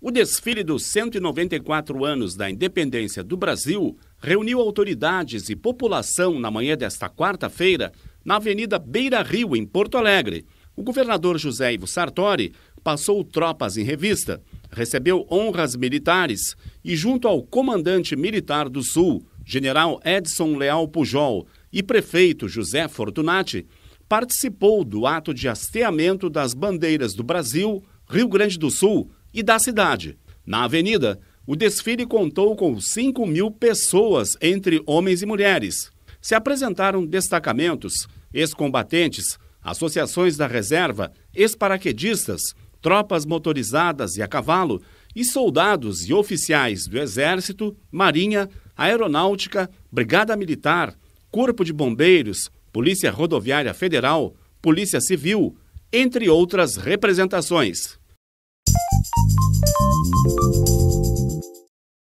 O desfile dos 194 anos da independência do Brasil reuniu autoridades e população na manhã desta quarta-feira na Avenida Beira Rio, em Porto Alegre. O governador José Ivo Sartori passou tropas em revista, recebeu honras militares e, junto ao comandante militar do Sul, general Edson Leal Pujol, e prefeito José Fortunati, participou do ato de hasteamento das bandeiras do Brasil, Rio Grande do Sul e da cidade. Na avenida, o desfile contou com 5 mil pessoas, entre homens e mulheres. Se apresentaram destacamentos, ex-combatentes, associações da reserva, ex-paraquedistas, tropas motorizadas e a cavalo, e soldados e oficiais do Exército, Marinha, Aeronáutica, Brigada Militar, Corpo de Bombeiros, Polícia Rodoviária Federal, Polícia Civil, entre outras representações.